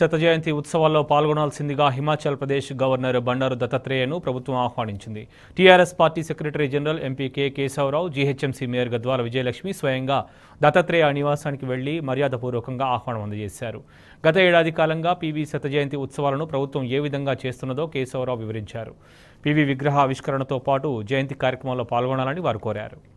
శతజయంతి ఉత్సవాల్లో పాల్గొనాల్సిందిగా హిమాచల్ ప్రదేశ్ గవర్నర్ బండారు దత్తాత్రేయను ప్రభుత్వం ఆహ్వానించింది TRS party secretary general MP K Keshava Rao GHMC mayor Gadwal Vijayalakshmi స్వయంగా దత్తాత్రేయ నివాసానికి వెళ్లి మర్యాదపూర్వకంగా ఆహ్వానం అందజేశారు గత ఏడాది కాలంగా పీవీ శతజయంతి ఉత్సవాలను ప్రభుత్వం ఏ విధంగా చేస్తున్నదో కేశవరావు వివరించారు పీవీ విగ్రహ ఆవిష్కరణతో పాటు జయంతి కార్యక్రమంలో పాల్గొనాలని వారు కోరారు